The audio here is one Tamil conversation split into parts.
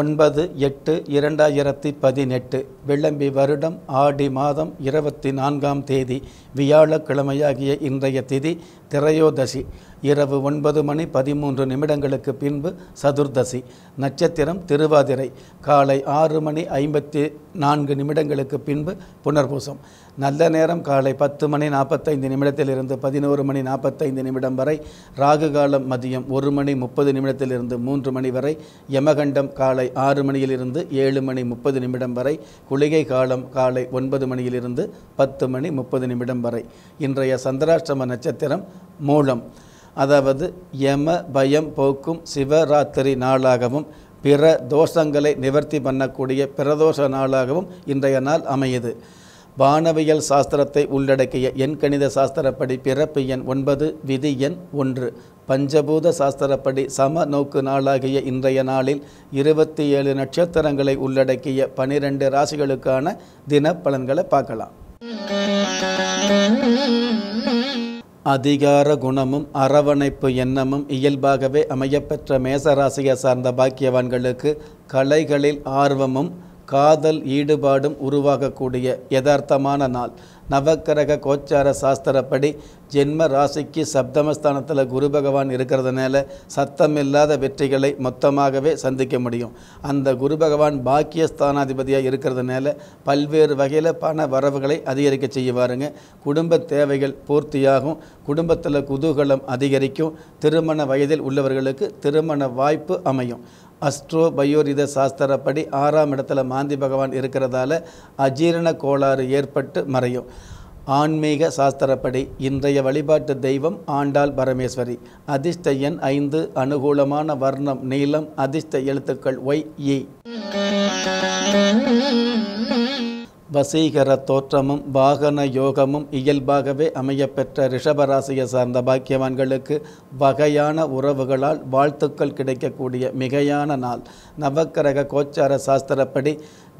ஒன்பது எட்டு இரண்டாயிரத்தி பதினெட்டு வெள்ளம்பி வருடம் ஆடி மாதம் இருபத்தி நான்காம் தேதி வியாழக்கிழமையாகிய இன்றைய திதி திரையோதசி இரவு ஒன்பது மணி பதிமூன்று நிமிடங்களுக்கு பின்பு சதுர்தசி நட்சத்திரம் திருவாதிரை காலை ஆறு மணி ஐம்பத்தி நான்கு நிமிடங்களுக்கு பின்பு புனர்பூசம் நல்ல நேரம் காலை பத்து மணி நாற்பத்தைந்து நிமிடத்திலிருந்து பதினோரு மணி நாற்பத்தைந்து நிமிடம் வரை ராகு காலம் மதியம் ஒரு மணி முப்பது நிமிடத்திலிருந்து மூன்று மணி வரை யமகண்டம் காலை ஆறு மணியிலிருந்து ஏழு மணி முப்பது நிமிடம் வரை குளிகை காலம் காலை ஒன்பது மணியிலிருந்து பத்து மணி முப்பது நிமிடம் வரை இன்றைய சந்திராஷ்டிரம நட்சத்திரம் மூலம் அதாவது யம பயம் போக்கும் சிவராத்திரி நாளாகவும் பிற தோஷங்களை நிவர்த்தி பண்ணக்கூடிய பிரதோஷ நாளாகவும் இன்றைய நாள் அமையுது வானவியல் சாஸ்திரத்தை உள்ளடக்கிய கணித சாஸ்திரப்படி பிறப்பு எண் ஒன்பது விதி எண் ஒன்று பஞ்சபூத சாஸ்திரப்படி சம நோக்கு நாளாகிய இன்றைய நாளில் இருபத்தி ஏழு நட்சத்திரங்களை உள்ளடக்கிய பனிரெண்டு ராசிகளுக்கான தின பலன்களை பார்க்கலாம் அதிகார குணமும் அரவணைப்பு எண்ணமும் இயல்பாகவே அமையப்பெற்ற மேசராசியை சார்ந்த பாக்கியவான்களுக்கு கலைகளில் ஆர்வமும் காதல் ஈடுபாடும் உருவாகக்கூடிய யதார்த்தமான நாள் நவக்கரக கோச்சார சாஸ்திரப்படி ஜென்ம ராசிக்கு சப்தமஸ்தானத்தில் குரு பகவான் இருக்கிறதுனால சத்தம் இல்லாத வெற்றிகளை மொத்தமாகவே சந்திக்க முடியும் அந்த குரு பகவான் ஸ்தானாதிபதியாக இருக்கிறதுனால பல்வேறு வகையில் பண வரவுகளை அதிகரிக்க செய்வாருங்க குடும்ப தேவைகள் பூர்த்தியாகும் குடும்பத்தில் குதூகலம் அதிகரிக்கும் திருமண வயதில் உள்ளவர்களுக்கு திருமண வாய்ப்பு அமையும் அஸ்ட்ரோ பயோரித சாஸ்திரப்படி ஆறாம் இடத்துல மாந்தி பகவான் இருக்கிறதால அஜீரண கோளாறு ஏற்பட்டு மறையும் ஆன்மீக சாஸ்திரப்படி இன்றைய வழிபாட்டு தெய்வம் ஆண்டாள் பரமேஸ்வரி அதிர்ஷ்ட எண் ஐந்து அனுகூலமான வர்ணம் நீளம் அதிர்ஷ்ட எழுத்துக்கள் ஒய் இ வசீகர தோற்றமும் வாகன யோகமும் இயல்பாகவே அமையப்பெற்ற ரிஷபராசியை சார்ந்த பாக்கியவான்களுக்கு வகையான உறவுகளால் வாழ்த்துக்கள் கிடைக்கக்கூடிய மிகையான நாள் நவக்கரக கோச்சார சாஸ்திரப்படி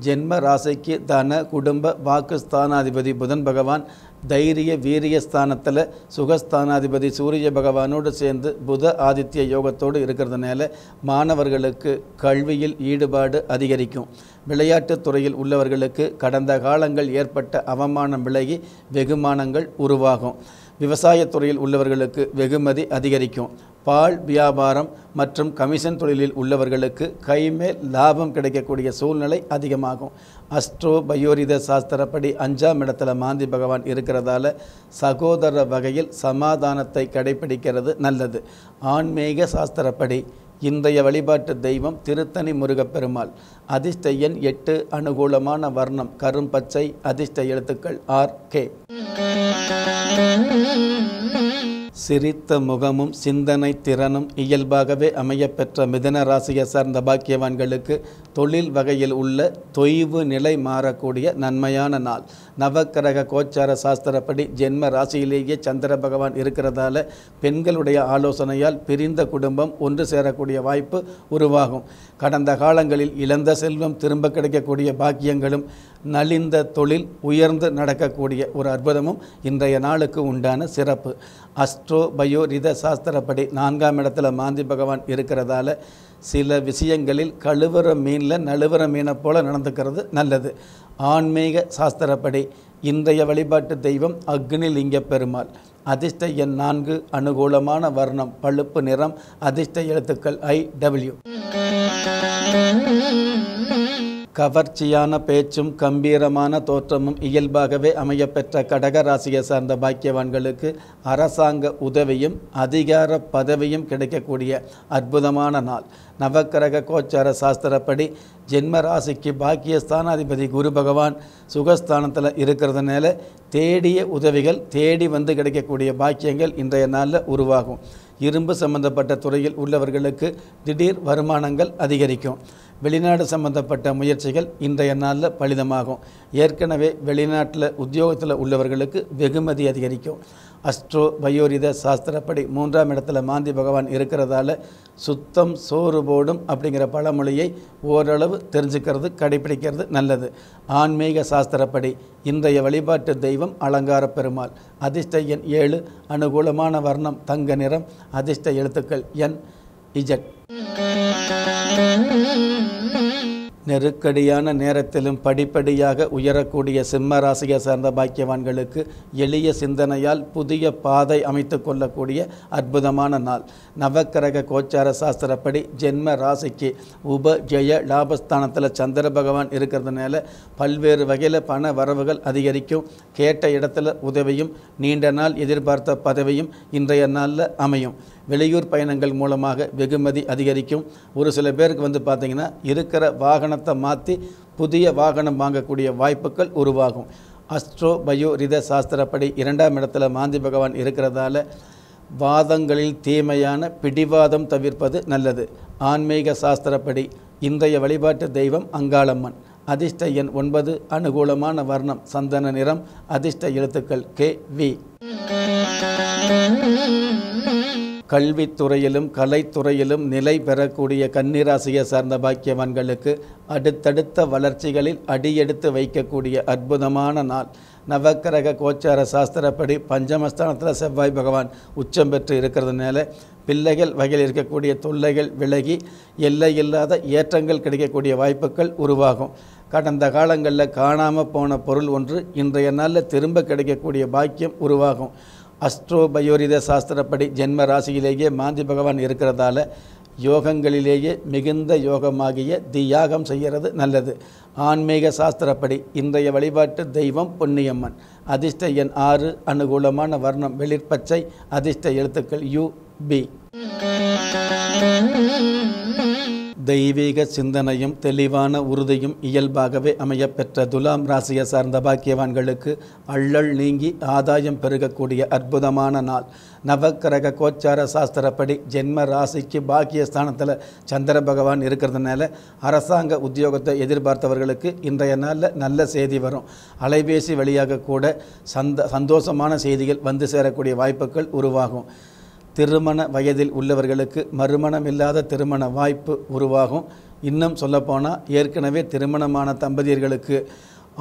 ஜென்ம ராசிக்கு தன குடும்ப வாக்கு ஸ்தானாதிபதி புதன் பகவான் தைரிய வீரிய ஸ்தானத்தில் சுகஸ்தானாதிபதி சூரிய பகவானோடு சேர்ந்து புத ஆதித்ய யோகத்தோடு இருக்கிறதுனால மாணவர்களுக்கு கல்வியில் ஈடுபாடு அதிகரிக்கும் விளையாட்டுத் துறையில் உள்ளவர்களுக்கு கடந்த காலங்கள் ஏற்பட்ட அவமானம் விலகி வெகுமானங்கள் உருவாகும் விவசாயத்துறையில் உள்ளவர்களுக்கு வெகுமதி அதிகரிக்கும் பால் வியாபாரம் மற்றும் கமிஷன் தொழிலில் உள்ளவர்களுக்கு கைமேல் லாபம் கிடைக்கக்கூடிய சூழ்நிலை அதிகமாகும் அஸ்ட்ரோ பயோரித சாஸ்திரப்படி அஞ்சாம் இடத்துல மாந்தி பகவான் இருக்கிறதால சகோதர வகையில் சமாதானத்தை கடைபிடிக்கிறது நல்லது ஆன்மீக சாஸ்திரப்படி இந்தைய வழிபாட்டு தெய்வம் திருத்தணி முருகப்பெருமாள் அதிர்ஷ்ட எண் எட்டு அனுகூலமான வர்ணம் கரும்பச்சை அதிர்ஷ்ட எழுத்துக்கள் ஆர் கே சிரித்த முகமும் சிந்தனை திறனும் இயல்பாகவே அமையப்பெற்ற மிதன ராசியை சார்ந்த பாக்கியவான்களுக்கு தொழில் வகையில் உள்ள தொய்வு நிலை மாறக்கூடிய நன்மையான நாள் நவக்கிரக கோச்சார சாஸ்திரப்படி ஜென்ம ராசியிலேயே சந்திர பகவான் இருக்கிறதால பெண்களுடைய ஆலோசனையால் பிரிந்த குடும்பம் ஒன்று சேரக்கூடிய வாய்ப்பு உருவாகும் கடந்த காலங்களில் இழந்த செல்வம் திரும்ப கிடைக்கக்கூடிய பாக்கியங்களும் நலிந்த தொழில் உயர்ந்து நடக்கக்கூடிய ஒரு அற்புதமும் இன்றைய நாளுக்கு உண்டான சிறப்பு அஸ்ட்ரோ பயோ ரித சாஸ்திரப்படி நான்காம் இடத்துல மாந்தி பகவான் இருக்கிறதால சில விஷயங்களில் கழுவுற மீனில் நழுவுற மீனை போல் நடந்துக்கிறது நல்லது ஆன்மீக சாஸ்திரப்படி இன்றைய வழிபாட்டு தெய்வம் அக்னி லிங்க பெருமாள் அதிர்ஷ்ட எண் நான்கு அனுகூலமான வர்ணம் பழுப்பு நிறம் அதிர்ஷ்ட எழுத்துக்கள் ஐ டபிள்யூ கவர்ச்சியான பேச்சும் கம்பீரமான தோற்றமும் இயல்பாகவே அமையப்பெற்ற கடக ராசியை சார்ந்த பாக்கியவான்களுக்கு அரசாங்க உதவியும் அதிகார பதவியும் கிடைக்கக்கூடிய அற்புதமான நாள் நவக்கிரக கோச்சார சாஸ்திரப்படி ஜென்ம ராசிக்கு பாக்கிய ஸ்தானாதிபதி குரு பகவான் சுகஸ்தானத்தில் இருக்கிறதுனால தேடிய உதவிகள் தேடி வந்து கிடைக்கக்கூடிய பாக்கியங்கள் இன்றைய நாளில் உருவாகும் இரும்பு சம்பந்தப்பட்ட துறையில் உள்ளவர்களுக்கு திடீர் வருமானங்கள் அதிகரிக்கும் வெளிநாடு சம்பந்தப்பட்ட முயற்சிகள் இன்றைய நாளில் பலிதமாகும் ஏற்கனவே வெளிநாட்டில் உத்தியோகத்தில் உள்ளவர்களுக்கு வெகுமதி அதிகரிக்கும் அஸ்ட்ரோ வயோரித சாஸ்திரப்படி மூன்றாம் இடத்துல மாந்தி பகவான் இருக்கிறதால சுத்தம் சோறு போடும் அப்படிங்கிற பழமொழியை ஓரளவு தெரிஞ்சுக்கிறது கடைபிடிக்கிறது நல்லது ஆன்மீக சாஸ்திரப்படி இன்றைய வழிபாட்டு தெய்வம் அலங்கார பெருமாள் அதிர்ஷ்ட எண் ஏழு அனுகூலமான வர்ணம் தங்க நிறம் அதிர்ஷ்ட எழுத்துக்கள் என் இஜட் நெருக்கடியான நேரத்திலும் படிப்படியாக உயரக்கூடிய சிம்ம ராசியை சேர்ந்த பாக்கியவான்களுக்கு எளிய சிந்தனையால் புதிய பாதை அமைத்து கொள்ளக்கூடிய அற்புதமான நாள் நவக்கிரக கோச்சார சாஸ்திரப்படி ஜென்ம ராசிக்கு உப ஜெய லாபஸ்தானத்தில் சந்திர பகவான் இருக்கிறதுனால பல்வேறு வகையில் பண வரவுகள் அதிகரிக்கும் கேட்ட இடத்துல உதவியும் நீண்ட நாள் எதிர்பார்த்த பதவியும் இன்றைய நாளில் அமையும் வெளியூர் பயணங்கள் மூலமாக வெகுமதி அதிகரிக்கும் ஒரு சில பேருக்கு வந்து பார்த்திங்கன்னா இருக்கிற வாகன வாகனத்தை மாற்றி புதிய வாகனம் வாங்கக்கூடிய வாய்ப்புகள் உருவாகும் அஸ்ட்ரோ பயோ ரித சாஸ்திரப்படி இரண்டாம் இடத்துல மாந்தி பகவான் இருக்கிறதால வாதங்களில் தீமையான பிடிவாதம் தவிர்ப்பது நல்லது ஆன்மீக சாஸ்திரப்படி இன்றைய வழிபாட்டு தெய்வம் அங்காளம்மன் அதிர்ஷ்ட எண் ஒன்பது அனுகூலமான வர்ணம் சந்தன நிறம் அதிர்ஷ்ட எழுத்துக்கள் கே வி கல்வித்துறையிலும் கலைத்துறையிலும் நிலை பெறக்கூடிய கன்னிராசியை சார்ந்த பாக்கியவான்களுக்கு அடுத்தடுத்த வளர்ச்சிகளில் அடியெடுத்து வைக்கக்கூடிய அற்புதமான நாள் நவக்கிரக கோச்சார சாஸ்திரப்படி பஞ்சமஸ்தானத்தில் செவ்வாய் பகவான் உச்சம் பெற்று இருக்கிறதுனால பிள்ளைகள் வகையில் இருக்கக்கூடிய தொல்லைகள் விலகி எல்லை இல்லாத ஏற்றங்கள் கிடைக்கக்கூடிய வாய்ப்புகள் உருவாகும் கடந்த காலங்களில் காணாமல் போன பொருள் ஒன்று இன்றைய நாளில் திரும்ப கிடைக்கக்கூடிய பாக்கியம் உருவாகும் அஸ்ட்ரோபயோரித சாஸ்திரப்படி ஜென்ம ராசியிலேயே மாந்தி பகவான் இருக்கிறதால யோகங்களிலேயே மிகுந்த யோகமாகிய தியாகம் செய்கிறது நல்லது ஆன்மீக சாஸ்திரப்படி இன்றைய வழிபாட்டு தெய்வம் பொன்னியம்மன் அதிர்ஷ்ட எண் ஆறு அனுகூலமான வர்ணம் வெளிர்பச்சை அதிர்ஷ்ட எழுத்துக்கள் யு பி தெய்வீக சிந்தனையும் தெளிவான உறுதியும் இயல்பாகவே அமையப்பெற்ற துலாம் ராசியை சார்ந்த பாக்கியவான்களுக்கு அள்ளல் நீங்கி ஆதாயம் பெருகக்கூடிய அற்புதமான நாள் நவக்கிரக கோச்சார சாஸ்திரப்படி ஜென்ம ராசிக்கு பாக்கியஸ்தானத்தில் சந்திர பகவான் இருக்கிறதுனால அரசாங்க உத்தியோகத்தை எதிர்பார்த்தவர்களுக்கு இன்றைய நாளில் நல்ல செய்தி வரும் அலைபேசி வழியாக கூட சந்த சந்தோஷமான செய்திகள் வந்து சேரக்கூடிய வாய்ப்புகள் உருவாகும் திருமண வயதில் உள்ளவர்களுக்கு மறுமணம் இல்லாத திருமண வாய்ப்பு உருவாகும் இன்னும் சொல்லப்போனால் ஏற்கனவே திருமணமான தம்பதியர்களுக்கு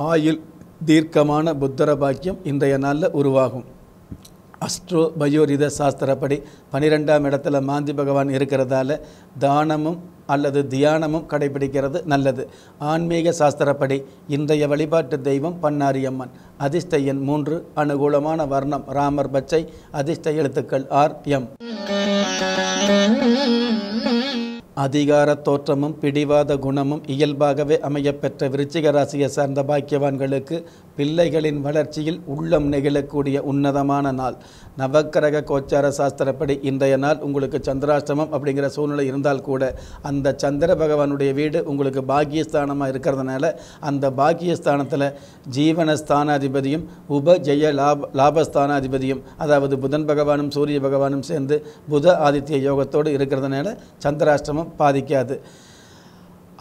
ஆயுள் தீர்க்கமான புத்தர பாக்கியம் இன்றைய நாளில் உருவாகும் அஸ்ட்ரோ பயோரித சாஸ்திரப்படி பனிரெண்டாம் இடத்துல மாந்தி பகவான் இருக்கிறதால தானமும் அல்லது தியானமும் கடைபிடிக்கிறது நல்லது ஆன்மீக சாஸ்திரப்படி இன்றைய வழிபாட்டு தெய்வம் பன்னாரியம்மன் அதிர்ஷ்ட எண் மூன்று அனுகூலமான வர்ணம் ராமர் பச்சை அதிர்ஷ்ட எழுத்துக்கள் ஆர் எம் அதிகார தோற்றமும் பிடிவாத குணமும் இயல்பாகவே அமையப்பெற்ற விருச்சிக ராசியை சார்ந்த பாக்கியவான்களுக்கு பிள்ளைகளின் வளர்ச்சியில் உள்ளம் நெகிழக்கூடிய உன்னதமான நாள் நவக்கரக கோச்சார சாஸ்திரப்படி இன்றைய நாள் உங்களுக்கு சந்திராஷ்டமம் அப்படிங்கிற சூழ்நிலை இருந்தால் கூட அந்த சந்திர பகவானுடைய வீடு உங்களுக்கு பாக்கியஸ்தானமாக இருக்கிறதுனால அந்த பாக்கியஸ்தானத்தில் ஜீவனஸ்தானாதிபதியும் உப ஜெய லாப லாபஸ்தானாதிபதியும் அதாவது புதன் பகவானும் சூரிய பகவானும் சேர்ந்து புத ஆதித்ய யோகத்தோடு இருக்கிறதுனால சந்திராஷ்டமம் பாதிக்காது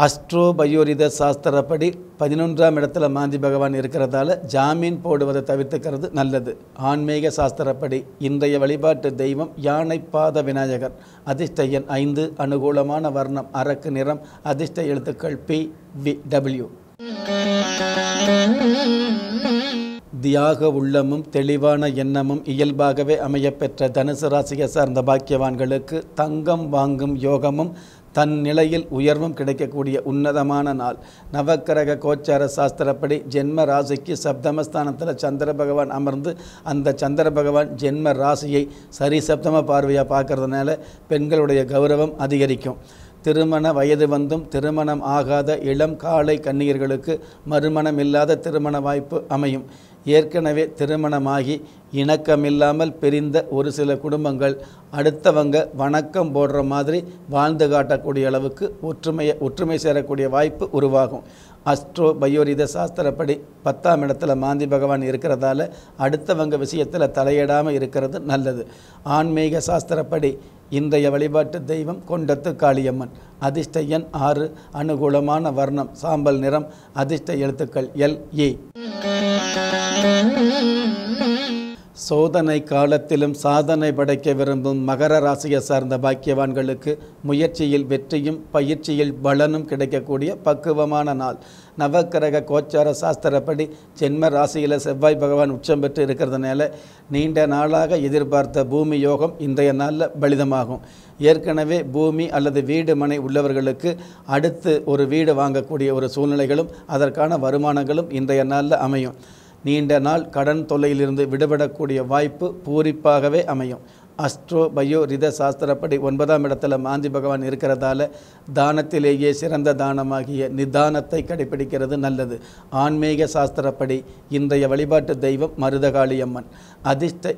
அஸ்ட்ரோ பயோரித சாஸ்திரப்படி பதினொன்றாம் இடத்துல மாந்தி பகவான் இருக்கிறதால ஜாமீன் போடுவதை தவிர்த்துக்கிறது நல்லது ஆன்மீக சாஸ்திரப்படி இன்றைய வழிபாட்டு தெய்வம் யானைப்பாத விநாயகர் அதிர்ஷ்டயன் ஐந்து அனுகூலமான வர்ணம் அரக்கு நிறம் அதிர்ஷ்ட எழுத்துக்கள் பி வி டபிள்யூ தியாக உள்ளமும் தெளிவான எண்ணமும் இயல்பாகவே அமையப்பெற்ற தனுசு ராசியை சார்ந்த பாக்கியவான்களுக்கு தங்கம் வாங்கும் யோகமும் தன் நிலையில் உயர்வும் கிடைக்கக்கூடிய உன்னதமான நாள் நவக்கிரக கோச்சார சாஸ்திரப்படி ஜென்ம ராசிக்கு சப்தமஸ்தானத்தில் சந்திர பகவான் அமர்ந்து அந்த சந்திர பகவான் ஜென்ம ராசியை சரி சப்தம பார்வையாக பார்க்கறதுனால பெண்களுடைய கௌரவம் அதிகரிக்கும் திருமண வயது வந்தும் திருமணம் ஆகாத இளம் காலை கன்னியர்களுக்கு மறுமணம் இல்லாத திருமண வாய்ப்பு அமையும் ஏற்கனவே திருமணமாகி இணக்கமில்லாமல் பிரிந்த ஒரு சில குடும்பங்கள் அடுத்தவங்க வணக்கம் போடுற மாதிரி வாழ்ந்து காட்டக்கூடிய அளவுக்கு ஒற்றுமையை ஒற்றுமை சேரக்கூடிய வாய்ப்பு உருவாகும் அஸ்ட்ரோ பயோரித சாஸ்திரப்படி பத்தாம் இடத்துல மாந்தி பகவான் இருக்கிறதால அடுத்தவங்க விஷயத்தில் தலையிடாமல் இருக்கிறது நல்லது ஆன்மீக சாஸ்திரப்படி இன்றைய வழிபாட்டு தெய்வம் கொண்டத்து காளியம்மன் அதிர்ஷ்ட எண் ஆறு அனுகூலமான வர்ணம் சாம்பல் நிறம் அதிர்ஷ்ட எழுத்துக்கள் எல் ஏ சோதனை காலத்திலும் சாதனை படைக்க விரும்பும் மகர ராசியை சார்ந்த பாக்கியவான்களுக்கு முயற்சியில் வெற்றியும் பயிற்சியில் பலனும் கிடைக்கக்கூடிய பக்குவமான நாள் நவக்கிரக கோச்சார சாஸ்திரப்படி ஜென்ம ராசியில் செவ்வாய் பகவான் உச்சம் பெற்று இருக்கிறதுனால நீண்ட நாளாக எதிர்பார்த்த பூமி யோகம் இன்றைய நாளில் பலிதமாகும் ஏற்கனவே பூமி அல்லது வீடு மனை உள்ளவர்களுக்கு அடுத்து ஒரு வீடு வாங்கக்கூடிய ஒரு சூழ்நிலைகளும் அதற்கான வருமானங்களும் இன்றைய நாளில் அமையும் நீண்ட நாள் கடன் தொல்லையிலிருந்து விடுபடக்கூடிய வாய்ப்பு பூரிப்பாகவே அமையும் அஸ்ட்ரோ பயோ ரித சாஸ்திரப்படி ஒன்பதாம் இடத்துல மாந்தி பகவான் இருக்கிறதால தானத்திலேயே சிறந்த தானமாகிய நிதானத்தை கடைபிடிக்கிறது நல்லது ஆன்மீக சாஸ்திரப்படி இன்றைய வழிபாட்டு தெய்வம் மருதகாளியம்மன் அதிர்ஷ்ட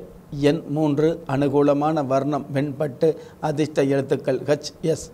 எண் மூன்று அனுகூலமான வர்ணம் வெண்பட்டு அதிர்ஷ்ட எழுத்துக்கள் ஹச் எஸ்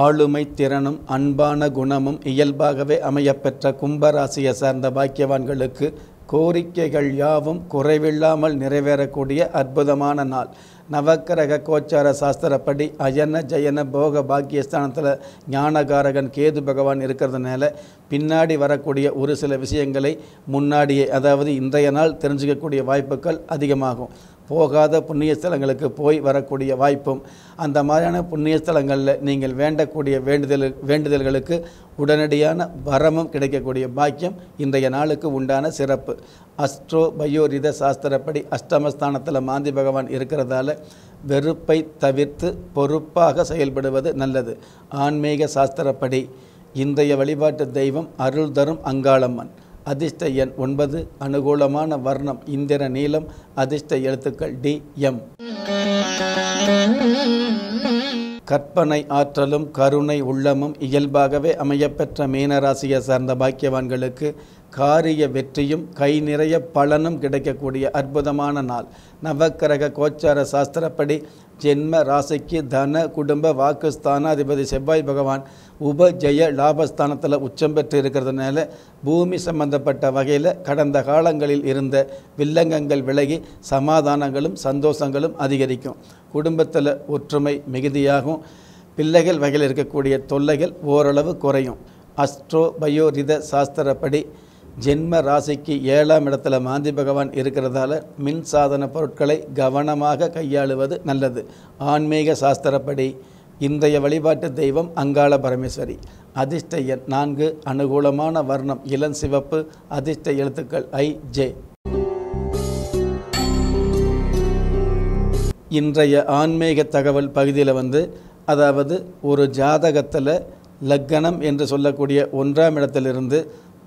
ஆளுமை திறனும் அன்பான குணமும் இயல்பாகவே அமையப்பெற்ற கும்பராசியை சார்ந்த பாக்கியவான்களுக்கு கோரிக்கைகள் யாவும் குறைவில்லாமல் நிறைவேறக்கூடிய அற்புதமான நாள் நவக்கிரக கோச்சார சாஸ்திரப்படி அயன ஜயன போக பாக்கியஸ்தானத்தில் ஞானகாரகன் கேது பகவான் இருக்கிறதுனால பின்னாடி வரக்கூடிய ஒரு சில விஷயங்களை முன்னாடியே அதாவது இன்றைய நாள் தெரிஞ்சுக்கக்கூடிய வாய்ப்புகள் அதிகமாகும் போகாத புண்ணிய ஸ்தலங்களுக்கு போய் வரக்கூடிய வாய்ப்பும் அந்த மாதிரியான புண்ணியஸ்தலங்களில் நீங்கள் வேண்டக்கூடிய வேண்டுதல் வேண்டுதல்களுக்கு உடனடியான வரமும் கிடைக்கக்கூடிய பாக்கியம் இன்றைய நாளுக்கு உண்டான சிறப்பு அஸ்ட்ரோ பயோரித சாஸ்திரப்படி அஷ்டமஸ்தானத்தில் மாந்தி பகவான் இருக்கிறதால வெறுப்பை தவிர்த்து பொறுப்பாக செயல்படுவது நல்லது ஆன்மீக சாஸ்திரப்படி இன்றைய வழிபாட்டு தெய்வம் அருள் தரும் அங்காளம்மன் அதிர்ஷ்ட எண் ஒன்பது அனுகூலமான வர்ணம் இந்திர நீளம் அதிர்ஷ்ட எழுத்துக்கள் டி எம் கற்பனை ஆற்றலும் கருணை உள்ளமும் இயல்பாகவே அமையப்பெற்ற மீனராசியை சார்ந்த பாக்கியவான்களுக்கு காரிய வெற்றியும் கை நிறைய பலனும் கிடைக்கக்கூடிய அற்புதமான நாள் நவக்கரக கோச்சார சாஸ்திரப்படி ஜென்ம ராசிக்கு தன குடும்ப வாக்கு ஸ்தானாதிபதி செவ்வாய் பகவான் உப ஜெய லாபஸ்தானத்தில் உச்சம் பெற்று இருக்கிறதுனால பூமி சம்பந்தப்பட்ட வகையில் கடந்த காலங்களில் இருந்த வில்லங்கங்கள் விலகி சமாதானங்களும் சந்தோஷங்களும் அதிகரிக்கும் குடும்பத்தில் ஒற்றுமை மிகுதியாகும் பிள்ளைகள் வகையில் இருக்கக்கூடிய தொல்லைகள் ஓரளவு குறையும் அஸ்ட்ரோ பயோரித சாஸ்திரப்படி ஜென்ம ராசிக்கு ஏழாம் இடத்துல மாந்தி பகவான் இருக்கிறதால மின் சாதன பொருட்களை கவனமாக கையாளுவது நல்லது ஆன்மீக சாஸ்திரப்படி இன்றைய வழிபாட்டு தெய்வம் அங்காள பரமேஸ்வரி அதிர்ஷ்ட எண் நான்கு அனுகூலமான வர்ணம் இளம் சிவப்பு அதிர்ஷ்ட எழுத்துக்கள் ஐ ஜே இன்றைய ஆன்மீக தகவல் பகுதியில் வந்து அதாவது ஒரு ஜாதகத்தில் லக்கணம் என்று சொல்லக்கூடிய ஒன்றாம் இடத்திலிருந்து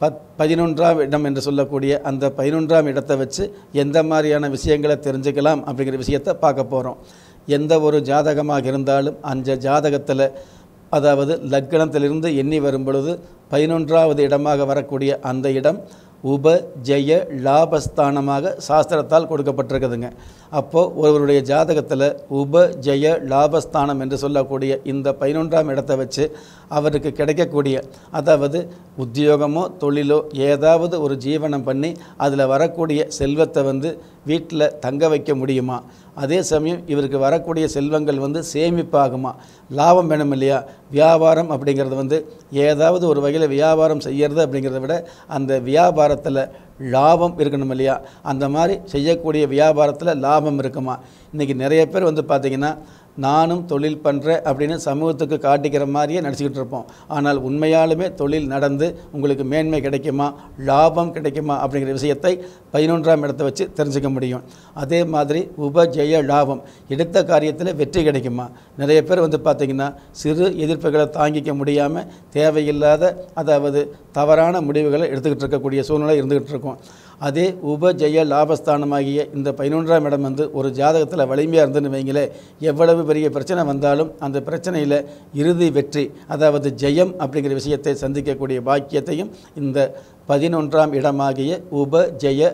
பத் பதினொன்றாம் இடம் என்று சொல்லக்கூடிய அந்த பதினொன்றாம் இடத்தை வச்சு எந்த மாதிரியான விஷயங்களை தெரிஞ்சுக்கலாம் அப்படிங்கிற விஷயத்தை பார்க்க போகிறோம் எந்த ஒரு ஜாதகமாக இருந்தாலும் அந்த ஜாதகத்தில் அதாவது லக்கணத்திலிருந்து எண்ணி வரும் பொழுது பதினொன்றாவது இடமாக வரக்கூடிய அந்த இடம் உப ஜெய லாபஸ்தானமாக சாஸ்திரத்தால் கொடுக்கப்பட்டிருக்குதுங்க அப்போது ஒருவருடைய ஜாதகத்தில் உப ஜெய லாபஸ்தானம் என்று சொல்லக்கூடிய இந்த பதினொன்றாம் இடத்தை வச்சு அவருக்கு கிடைக்கக்கூடிய அதாவது உத்தியோகமோ தொழிலோ ஏதாவது ஒரு ஜீவனம் பண்ணி அதில் வரக்கூடிய செல்வத்தை வந்து வீட்டில் தங்க வைக்க முடியுமா அதே சமயம் இவருக்கு வரக்கூடிய செல்வங்கள் வந்து சேமிப்பாகுமா லாபம் வேணும் இல்லையா வியாபாரம் அப்படிங்கிறது வந்து ஏதாவது ஒரு வகையில் வியாபாரம் செய்கிறது அப்படிங்கிறத விட அந்த வியாபாரத்தில் லாபம் இருக்கணும் இல்லையா அந்த மாதிரி செய்யக்கூடிய வியாபாரத்தில் லாபம் இருக்குமா இன்றைக்கி நிறைய பேர் வந்து பார்த்திங்கன்னா நானும் தொழில் பண்ணுறேன் அப்படின்னு சமூகத்துக்கு காட்டிக்கிற மாதிரியே நடிச்சுக்கிட்டு இருப்போம் ஆனால் உண்மையாலுமே தொழில் நடந்து உங்களுக்கு மேன்மை கிடைக்குமா லாபம் கிடைக்குமா அப்படிங்கிற விஷயத்தை பதினொன்றாம் இடத்தை வச்சு தெரிஞ்சுக்க முடியும் அதே மாதிரி உபஜெய லாபம் எடுத்த காரியத்தில் வெற்றி கிடைக்குமா நிறைய பேர் வந்து பார்த்திங்கன்னா சிறு எதிர்ப்புகளை தாங்கிக்க முடியாமல் தேவையில்லாத அதாவது தவறான முடிவுகளை எடுத்துக்கிட்டு இருக்கக்கூடிய சூழ்நிலை இருந்துக்கிட்டு இருக்கும் அதே உபஜய லாபஸ்தானமாகிய இந்த பதினொன்றாம் இடம் வந்து ஒரு ஜாதகத்தில் வலிமையாக இருந்துன்னு வைங்களேன் எவ்வளவு பெரிய பிரச்சனை வந்தாலும் அந்த பிரச்சனையில் இறுதி வெற்றி அதாவது ஜெயம் அப்படிங்கிற விஷயத்தை சந்திக்கக்கூடிய பாக்கியத்தையும் இந்த பதினொன்றாம் இடமாகிய உபஜய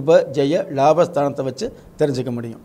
உபஜய லாபஸ்தானத்தை வச்சு தெரிஞ்சுக்க முடியும்